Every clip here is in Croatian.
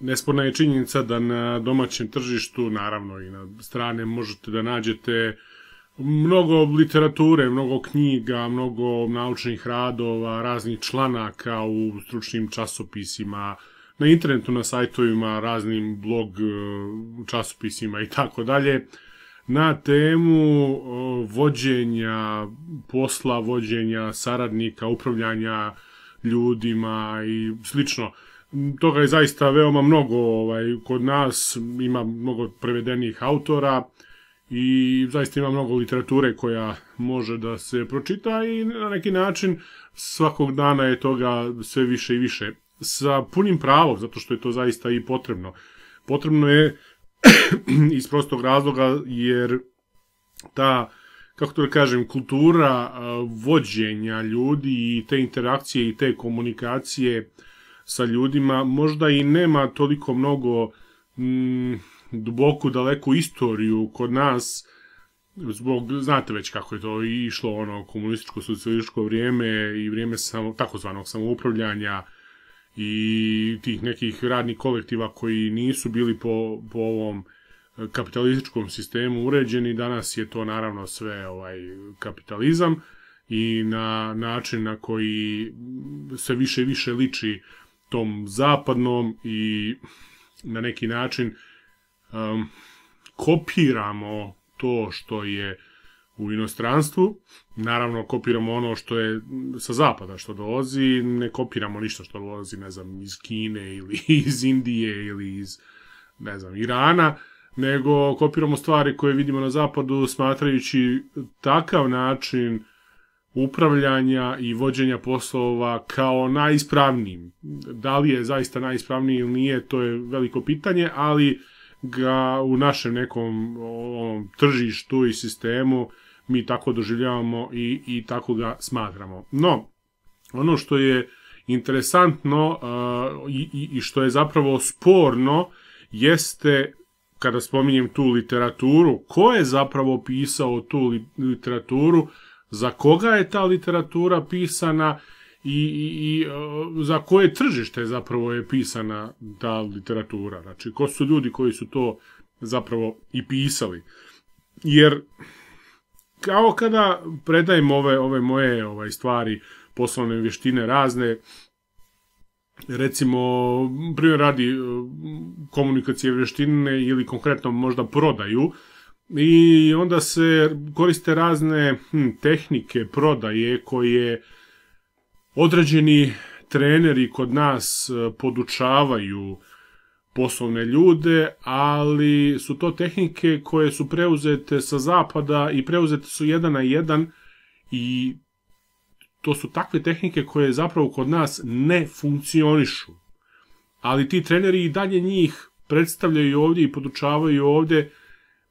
Nesporna je činjenica da na domaćem tržištu, naravno i na strane, možete da nađete mnogo literature, mnogo knjiga, mnogo naučnih radova, raznih članaka u stručnim časopisima, na internetu, na sajtovima, raznim blog e, časopisima i tako dalje, na temu e, vođenja posla, vođenja saradnika, upravljanja ljudima i slično toga je zaista veoma mnogo ovaj, kod nas, ima mnogo prevedenih autora i zaista ima mnogo literature koja može da se pročita i na neki način svakog dana je toga sve više i više. Sa punim pravom, zato što je to zaista i potrebno. Potrebno je iz prostog razloga jer ta kako to da kažem, kultura vođenja ljudi i te interakcije i te komunikacije sa ljudima, možda i nema toliko mnogo mm, duboku, daleku istoriju kod nas, zbog, znate već kako je to išlo, ono, komunističko, socijalističko vrijeme i vrijeme samo, takozvanog samoupravljanja i tih nekih radnih kolektiva koji nisu bili po, po ovom e, kapitalističkom sistemu uređeni, danas je to naravno sve ovaj kapitalizam i na način na koji se više i više liči tom zapadnom i na neki način um, kopiramo to što je u inostranstvu, naravno kopiramo ono što je sa zapada što dolazi, ne kopiramo ništa što dolazi, ne znam, iz Kine ili iz Indije ili iz, ne znam, Irana, nego kopiramo stvari koje vidimo na zapadu smatrajući takav način upravljanja i vođenja poslova kao najispravnijim. Da li je zaista najispravniji ili nije, to je veliko pitanje, ali ga u našem nekom tržištu i sistemu mi tako doživljavamo i, tako ga smatramo. No, ono što je interesantno uh, i, što je zapravo sporno jeste kada spominjem tu literaturu, ko je zapravo pisao tu literaturu za koga je ta literatura pisana i, e, za koje tržište zapravo je pisana ta literatura. Znači, ko su ljudi koji su to zapravo i pisali. Jer, kao kada predajem ove, ove moje ovaj, stvari, poslovne vještine razne, recimo, primjer radi e, komunikacije vještine ili konkretno možda prodaju, i onda se koriste razne hm, tehnike prodaje koje određeni treneri kod nas e, podučavaju poslovne ljude, ali su to tehnike koje su preuzete sa zapada i preuzete su jedan na jedan i to su takve tehnike koje zapravo kod nas ne funkcionišu. Ali ti treneri i dalje njih predstavljaju ovdje i podučavaju ovdje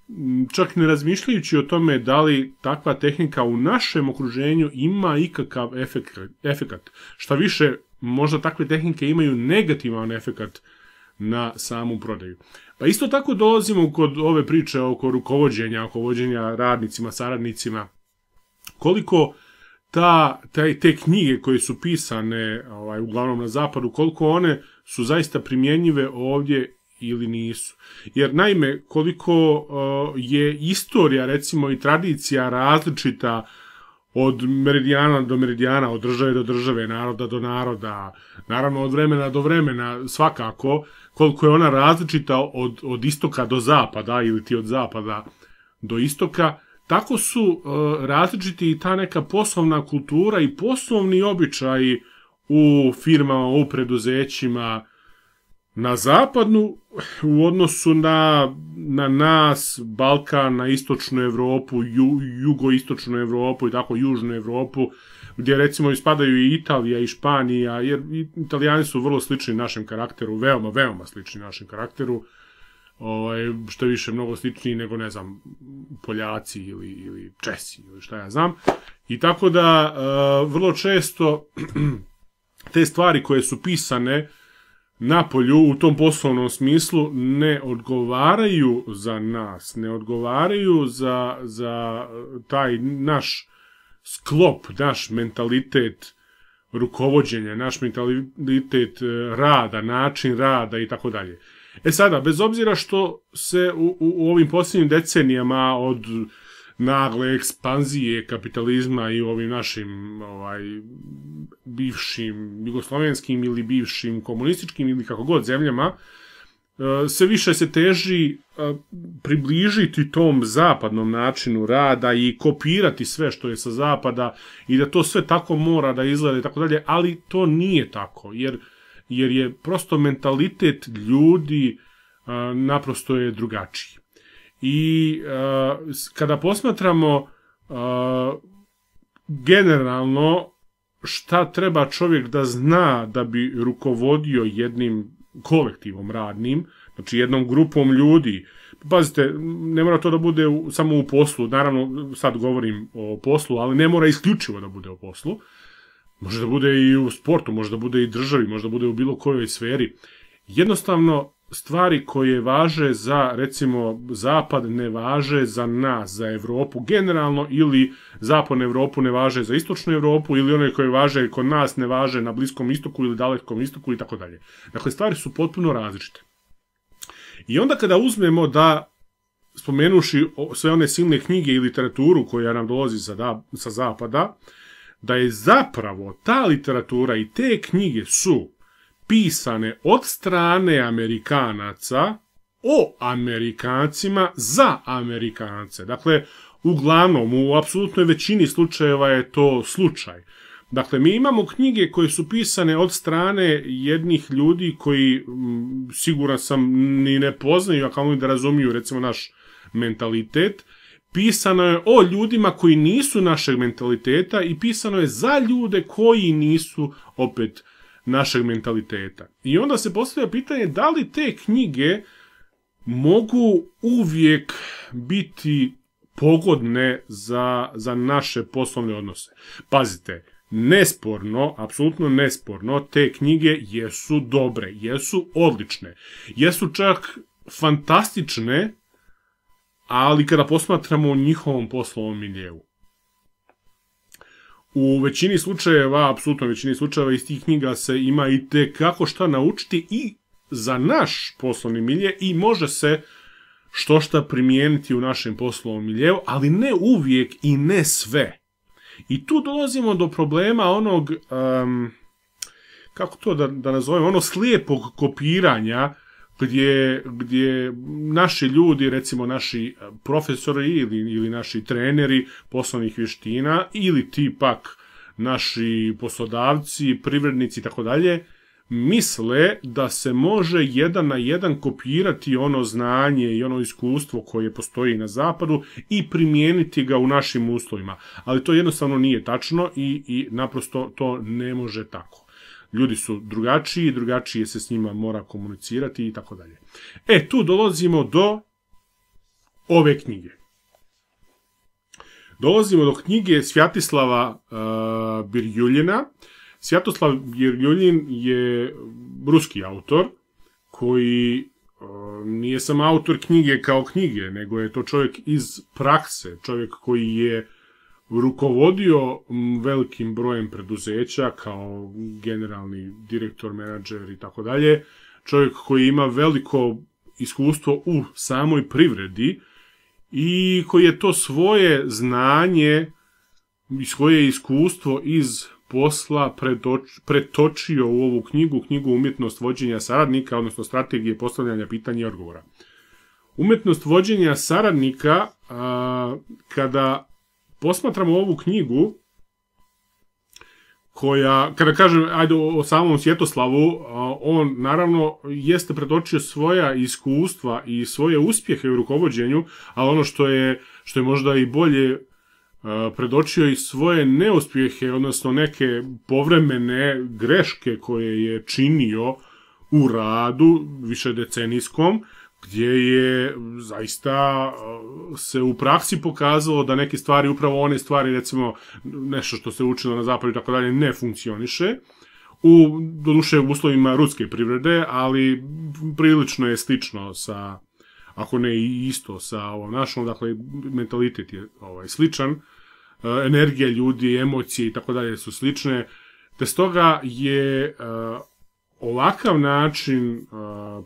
Mm, čak ne razmišljajući o tome da li takva tehnika u našem okruženju ima ikakav efekat. Šta više, možda takve tehnike imaju negativan efekat na samu prodaju. Pa isto tako dolazimo kod ove priče oko rukovođenja, oko vođenja radnicima, saradnicima. Koliko taj, te knjige koje su pisane ovaj, uglavnom na zapadu, koliko one su zaista primjenjive ovdje ili nisu. Jer naime, koliko e, je istorija recimo i tradicija različita od meridijana do meridijana, od države do države, naroda do naroda, naravno od vremena do vremena, svakako, koliko je ona različita od, istoka do zapada ili ti od zapada do istoka, tako su e, različiti i ta neka poslovna kultura i poslovni običaji u firmama, u preduzećima, na zapadnu u odnosu na, nas, Balkan, na istočnu Europu, jugoistočnu Europu i tako južnu Europu, gdje recimo ispadaju i Italija i Španija, jer Italijani su vrlo slični našem karakteru, veoma, veoma slični našem karakteru, ovaj, što je više mnogo sličniji nego, ne znam, Poljaci ili, ili Česi ili šta ja znam. I tako da, eh, vrlo često te stvari koje su pisane, napolju, u tom poslovnom smislu ne odgovaraju za nas, ne odgovaraju za, za e, taj naš sklop, naš mentalitet rukovođenja, naš mentalitet e, rada, način rada i tako dalje. E sada, bez obzira što se u, u ovim posljednjim decenijama od nagle ekspanzije kapitalizma i ovim našim ovaj, bivšim jugoslovenskim ili bivšim komunističkim ili kako god zemljama, e, sve više se teži e, približiti tom zapadnom načinu rada i kopirati sve što je sa zapada i da to sve tako mora da izgleda i tako dalje, ali to nije tako, jer, jer je prosto mentalitet ljudi e, naprosto je drugačiji. I e, kada posmatramo e, generalno šta treba čovjek da zna da bi rukovodio jednim kolektivom radnim, znači jednom grupom ljudi. Pazite, ne mora to da bude u, samo u poslu, naravno sad govorim o poslu, ali ne mora isključivo da bude o poslu. Može da bude i u sportu, može da bude i državi, može da bude u bilo kojoj sferi. Jednostavno, stvari koje važe za recimo zapad ne važe za nas, za Europu generalno ili zapadnu Europu ne važe za istočnu Europu ili one koje važe kod nas ne važe na bliskom istoku ili dalekom istoku i tako dalje. Dakle stvari su potpuno različite. I onda kada uzmemo da spomenuši sve one silne knjige i literaturu koja nam dolazi sa, sa zapada, da je zapravo ta literatura i te knjige su pisane od strane Amerikanaca o Amerikancima za Amerikance. Dakle, uglavnom, u apsolutnoj većini slučajeva je to slučaj. Dakle, mi imamo knjige koje su pisane od strane jednih ljudi koji, siguran sam, ni ne poznaju, a kao da razumiju, recimo, naš mentalitet. Pisano je o ljudima koji nisu našeg mentaliteta i pisano je za ljude koji nisu, opet, našeg mentaliteta. I onda se postavlja pitanje da li te knjige mogu uvijek biti pogodne za, naše poslovne odnose. Pazite, nesporno, apsolutno nesporno, te knjige jesu dobre, jesu odlične, jesu čak fantastične, ali kada posmatramo njihovom poslovnom miljevu u većini slučajeva, apsolutno većini slučajeva iz tih knjiga se ima i te kako šta naučiti i za naš poslovni milje i može se što šta primijeniti u našem poslovnom miljevu, ali ne uvijek i ne sve. I tu dolazimo do problema onog, kako to da, da nazovem, ono slijepog kopiranja gdje, gdje naši ljudi, recimo naši e, profesori ili, naši treneri poslovnih vještina ili ti pak naši poslodavci, privrednici i tako dalje, misle da se može jedan na jedan kopirati ono znanje i ono iskustvo koje postoji na zapadu i primijeniti ga u našim uslovima. Ali to jednostavno nije tačno i naprosto to ne može tako ljudi su drugačiji, drugačije se s njima mora komunicirati i tako dalje. E, tu dolazimo do ove knjige. Dolazimo do knjige Svjatislava Birjulina. E, Birjuljina. Svjatoslav je ruski autor koji e, nije sam autor knjige kao knjige, nego je to čovjek iz prakse, čovjek koji je rukovodio velikim brojem preduzeća kao generalni direktor, menadžer i tako dalje. Čovjek koji ima veliko iskustvo u samoj privredi i koji je to svoje znanje i svoje iskustvo iz posla pretočio u ovu knjigu, knjigu umjetnost vođenja saradnika, odnosno strategije postavljanja pitanja i odgovora. Umjetnost vođenja saradnika, kada posmatramo ovu knjigu, koja, kada kažem, ajde o, samom Svjetoslavu, on naravno jeste predočio svoja iskustva i svoje uspjehe u rukovođenju, ali ono što je, što je možda i bolje predočio i svoje neuspjehe, odnosno neke povremene greške koje je činio u radu, više decenijskom, gdje je zaista uh, se u praksi pokazalo da neke stvari, upravo one stvari, recimo nešto što se učilo na zapadu i tako dalje, ne funkcioniše. U, doduše, uslovima ruske privrede, ali prilično je slično sa, ako ne i isto sa ovom našom, dakle, mentalitet je ovaj, sličan, uh, energija ljudi, emocije i tako dalje su slične, te stoga je uh, ovakav način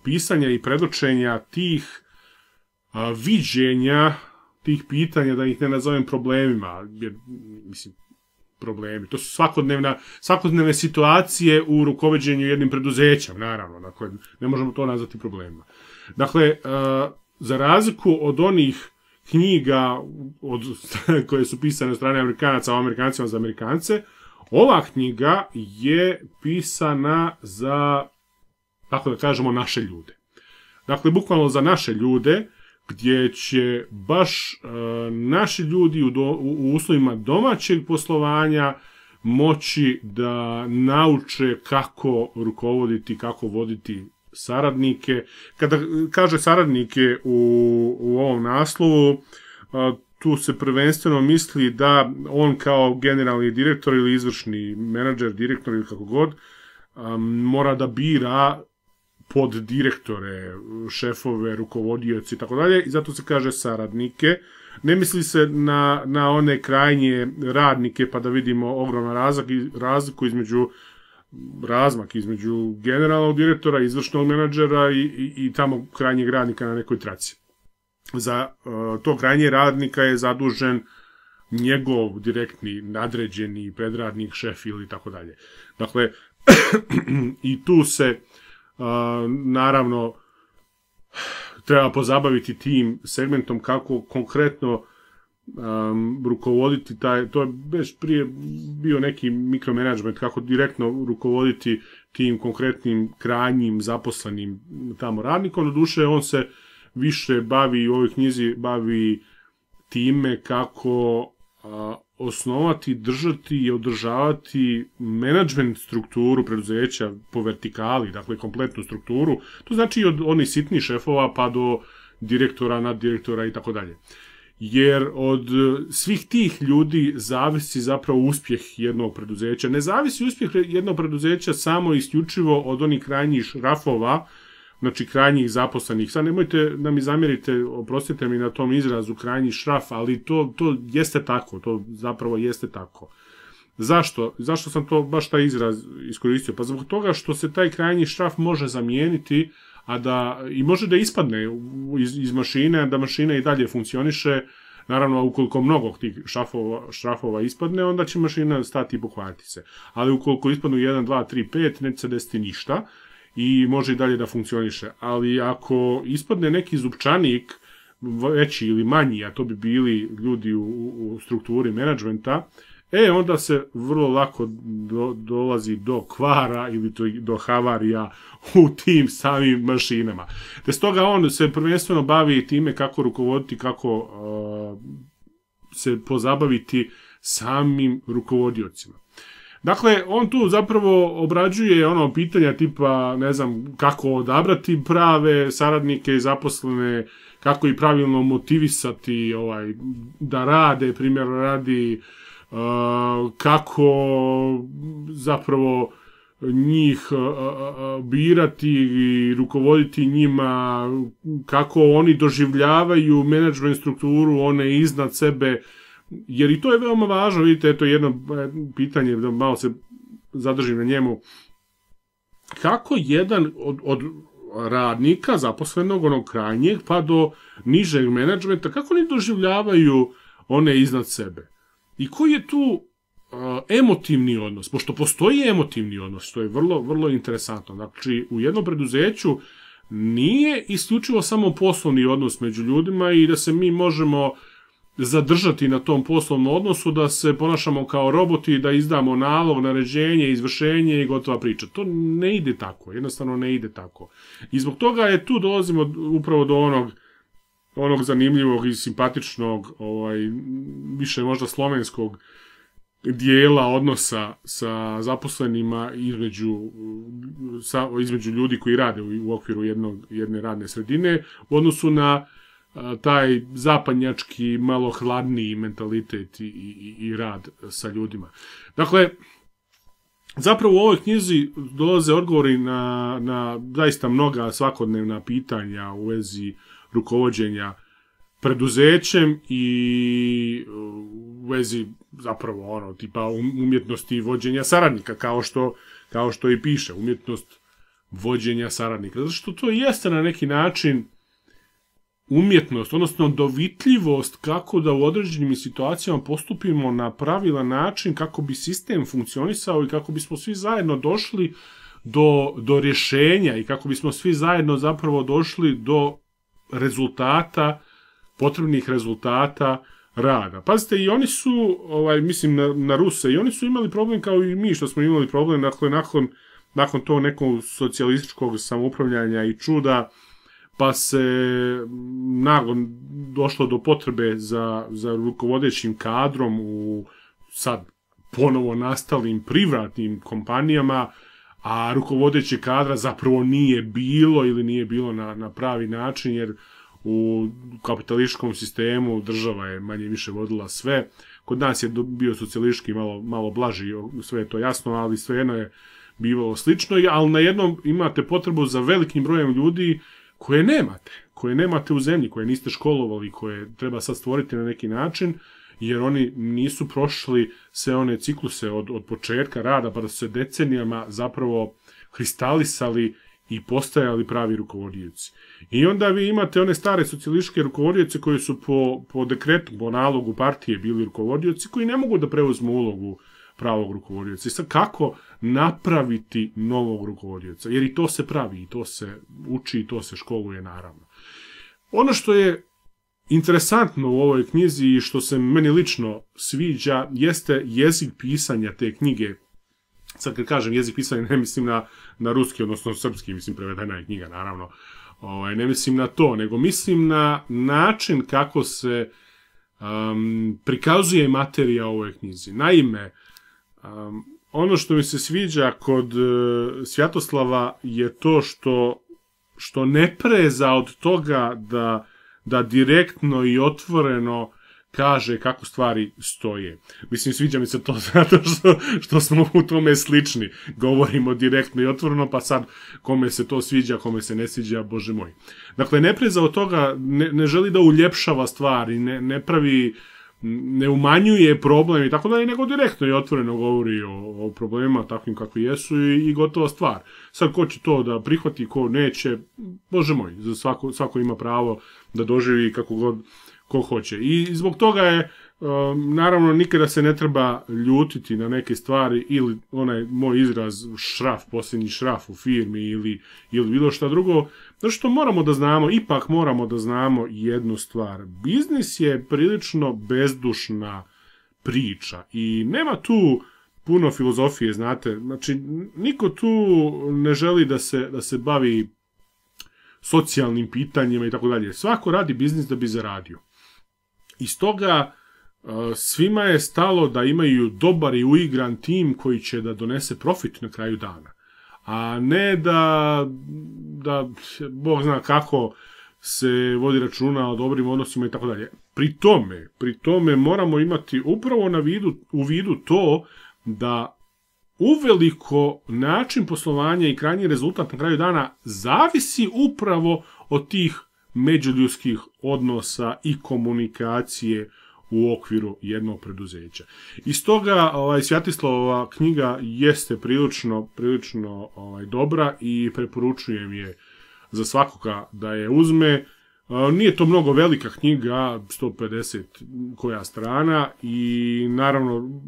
pisanja i predočenja tih viđenja, tih pitanja, da ih ne nazovem problemima, jer, mislim, problemi. To su svakodnevna, svakodnevne situacije u rukoveđenju jednim preduzećem, naravno. koje ne možemo to nazvati problemima. Dakle, za razliku od onih knjiga od, koje su pisane od strane Amerikanaca o Amerikancima za Amerikance, ova knjiga je pisana za tako da kažemo naše ljude. Dakle, bukvalno za naše ljude, gdje će baš e, naši ljudi u, uslovima domaćeg poslovanja moći da nauče kako rukovoditi, kako voditi saradnike. Kada kaže saradnike u, ovom naslovu, e, tu se prvenstveno misli da on kao generalni direktor ili izvršni menadžer, direktor ili kako god, mora da bira pod direktore, šefove, rukovodioci i tako dalje i zato se kaže saradnike. Ne misli se na, one krajnje radnike pa da vidimo ogromnu razliku između razmak između generalnog direktora, izvršnog menadžera i, i, tamo krajnjeg radnika na nekoj traci. Za e, to krajnje radnika je zadužen njegov direktni nadređeni predradnik, šef ili tako dalje. Dakle, i tu se naravno, treba pozabaviti tim segmentom kako konkretno rukovoditi taj, to je već prije bio neki mikromanagement, kako direktno rukovoditi tim konkretnim krajnjim zaposlenim tamo radnikom. Doduše, on se više bavi u ovoj knjizi, bavi time kako osnovati, držati i održavati menadžment strukturu preduzeća po vertikali, dakle kompletnu strukturu, to znači i od onih sitnih šefova pa do direktora, naddirektora i tako dalje. Jer od svih tih ljudi zavisi zapravo uspjeh jednog preduzeća. Ne zavisi uspjeh jednog preduzeća samo isključivo od onih krajnjih šrafova, znači krajnjih zaposlenih. Sad nemojte da mi zamjerite, oprostite mi na tom izrazu krajnji šraf, ali to, to jeste tako, to zapravo jeste tako. Zašto? Zašto sam to baš taj izraz iskoristio? Pa zbog toga što se taj krajnji šraf može zamijeniti a da, i može da ispadne iz, iz mašine, da mašina i dalje funkcioniše, Naravno, ukoliko mnogo tih šrafova, ispadne, onda će mašina stati i pokvariti se. Ali ukoliko ispadnu 1, 2, 3, 5, neće se desiti ništa i može i dalje da funkcioniše. Ali ako ispadne neki zupčanik, veći ili manji, a to bi bili ljudi u, strukturi menadžmenta, e, onda se vrlo lako dolazi do kvara ili do havarija u tim samim mašinama. Te stoga on se prvenstveno bavi time kako rukovoditi, kako se pozabaviti samim rukovodiocima. Dakle, on tu zapravo obrađuje ono pitanja tipa, ne znam, kako odabrati prave saradnike i zaposlene, kako ih pravilno motivisati ovaj, da rade, primjer radi, eh, kako zapravo njih eh, eh, birati i rukovoditi njima, kako oni doživljavaju menadžment strukturu, one iznad sebe, jer i to je veoma važno, vidite, eto jedno e, pitanje, da malo se zadržim na njemu, kako jedan od, radnika, zaposlenog, onog krajnjeg, pa do nižeg menadžmenta, kako oni doživljavaju one iznad sebe? I koji je tu e, emotivni odnos, pošto postoji emotivni odnos, to je vrlo, vrlo interesantno. Znači, u jednom preduzeću nije isključivo samo poslovni odnos među ljudima i da se mi možemo zadržati na tom poslovnom odnosu, da se ponašamo kao roboti, da izdamo nalog, naređenje, izvršenje i gotova priča. To ne ide tako, jednostavno ne ide tako. I zbog toga je tu dolazimo upravo do onog onog zanimljivog i simpatičnog, ovaj, više možda slovenskog dijela odnosa sa zaposlenima između, sa, između ljudi koji rade u, u okviru jednog, jedne radne sredine u odnosu na taj zapadnjački malo hladniji mentalitet i, i, i rad sa ljudima. Dakle, Zapravo u ovoj knjizi dolaze odgovori na, na zaista mnoga svakodnevna pitanja u vezi rukovođenja preduzećem i u vezi zapravo ono tipa um, umjetnosti vođenja saradnika kao što, kao što i piše umjetnost vođenja saradnika zato što to jeste na neki način umjetnost, odnosno dovitljivost kako da u određenim situacijama postupimo na pravilan način kako bi sistem funkcionisao i kako bismo svi zajedno došli do, rješenja i kako bismo svi zajedno zapravo došli do rezultata, potrebnih rezultata rada. Pazite, i oni su, ovaj, mislim na, Ruse, i oni su imali problem kao i mi što smo imali problem, dakle, nakon, nakon to nekog socijalističkog samoupravljanja i čuda, pa se mm, nakon došlo do potrebe za, za rukovodećim kadrom u sad ponovo nastalim privratnim kompanijama, a rukovodećeg kadra zapravo nije bilo ili nije bilo na, na pravi način, jer u kapitalističkom sistemu država je manje više vodila sve. Kod nas je bio socijalistički malo, malo blaži, sve je to jasno, ali sve svejedno je bivalo slično, ali na jednom imate potrebu za velikim brojem ljudi koje nemate, koje nemate u zemlji, koje niste školovali, koje treba sad stvoriti na neki način, jer oni nisu prošli sve one cikluse od, početka rada, pa da su se decenijama zapravo kristalisali i postajali pravi rukovodioci. I onda vi imate one stare socijalističke rukovodioce koji su po, po dekretu, po nalogu partije bili rukovodioci, koji ne mogu da preuzmu ulogu pravog rukovodioca. I sad kako napraviti novog rukovodioca? Jer i to se pravi, i to se uči, i to se školuje naravno. Ono što je interesantno u ovoj knjizi i što se meni lično sviđa jeste jezik pisanja te knjige. Sad kad kažem jezik pisanja ne mislim na, na ruski, odnosno srpski, mislim prevedena je knjiga naravno. Ovaj, ne mislim na to, nego mislim na način kako se prikazuje materija u ovoj knjizi. Naime, ono što mi se sviđa kod e, Svjatoslava je to što, ne preza od toga da, direktno i otvoreno kaže kako stvari stoje. Mislim, sviđa mi se to zato što, što smo u tome slični. Govorimo direktno i otvoreno, pa sad kome se to sviđa, kome se ne sviđa, bože moj. Dakle, ne preza od toga, ne, ne želi da uljepšava stvari, ne, ne pravi ne umanjuje problem i tako dalje, nego direktno i otvoreno govori o, problemima takvim kakvi jesu i, gotova stvar. Sad, ko će to da prihvati, ko neće, bože moj, svako, svako ima pravo da doživi kako god ko hoće. I zbog toga je Um, naravno, nikada se ne treba ljutiti na neke stvari ili onaj moj izraz šraf, posljednji šraf u firmi ili, ili bilo šta drugo. Zato što moramo da znamo, ipak moramo da znamo jednu stvar. Biznis je prilično bezdušna priča i nema tu puno filozofije, znate. Znači, niko tu ne želi da se, bavi socijalnim pitanjima i tako dalje. Svako radi biznis da bi zaradio. I stoga Eh, svima je stalo da imaju dobar i uigran tim koji će da donese profit na kraju dana. A ne da, da Bog zna kako se vodi računa o dobrim odnosima i tako dalje. Pri tome, moramo imati upravo u vidu to da u uveliko način poslovanja i krajnji rezultat na kraju dana zavisi upravo od tih međuljudskih odnosa i komunikacije u okviru jednog preduzeća. I stoga ovaj, Svjatislava knjiga jeste prilično, prilično ovaj, dobra i preporučujem je za svakoga da je uzme. E, nije to mnogo velika knjiga, 150 koja strana i naravno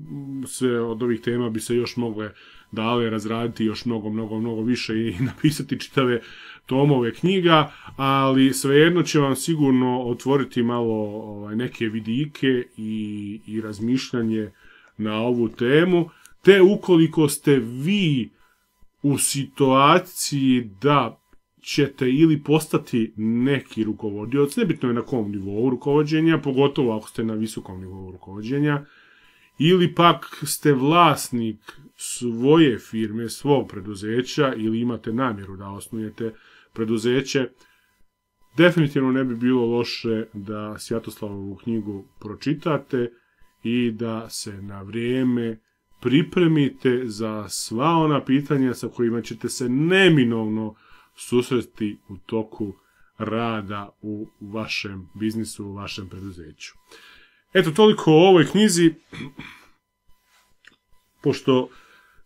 sve od ovih tema bi se još mogle dao razraditi još mnogo, mnogo, mnogo više i napisati čitave tomove knjiga, ali svejedno će vam sigurno otvoriti malo ovaj, neke vidike i, i razmišljanje na ovu temu, te ukoliko ste vi u situaciji da ćete ili postati neki rukovodioc, nebitno je na kom nivou rukovođenja, pogotovo ako ste na visokom nivou rukovođenja ili pak ste vlasnik svoje firme, svog preduzeća ili imate namjeru da osnujete preduzeće, definitivno ne bi bilo loše da Svjatoslavovu knjigu pročitate i da se na vrijeme pripremite za sva ona pitanja sa kojima ćete se neminovno susreti u toku rada u vašem biznisu, u vašem preduzeću. Eto, toliko o ovoj knjizi, pošto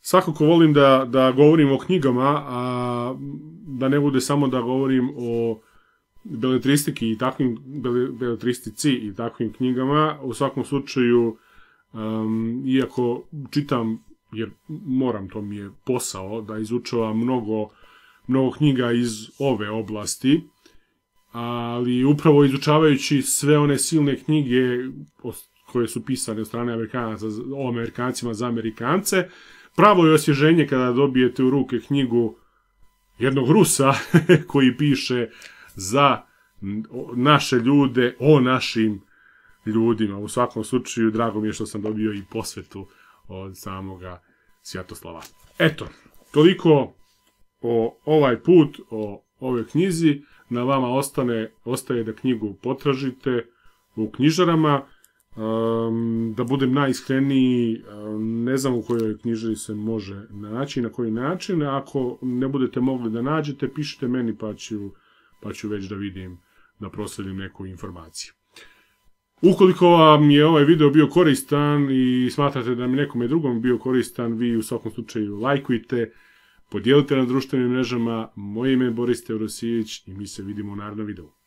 svakako volim da, da govorim o knjigama, a da ne bude samo da govorim o beletristiki i takvim, beletristici i takvim knjigama, u svakom slučaju, um, iako čitam, jer moram, to mi je posao, da izučavam mnogo, mnogo knjiga iz ove oblasti, ali upravo izučavajući sve one silne knjige koje su pisane od strane Amerikanaca, o Amerikancima za Amerikance, pravo je osježenje kada dobijete u ruke knjigu jednog Rusa koji piše za naše ljude, o našim ljudima. U svakom slučaju, drago mi je što sam dobio i posvetu od samoga Svjatoslava. Eto, toliko o ovaj put, o ovoj knjizi na vama ostane, ostaje da knjigu potražite u knjižarama. da budem najiskreniji, ne znam u kojoj knjižari se može naći, i na koji način. Ako ne budete mogli da nađete, pišite meni pa ću, pa već da vidim, da prosledim neku informaciju. Ukoliko vam je ovaj video bio koristan i smatrate da mi nekome drugom bio koristan, vi u svakom slučaju lajkujte, Podijelite na društvenim mrežama. Moje ime je Boris Teodosijević i mi se vidimo u narodnom videu.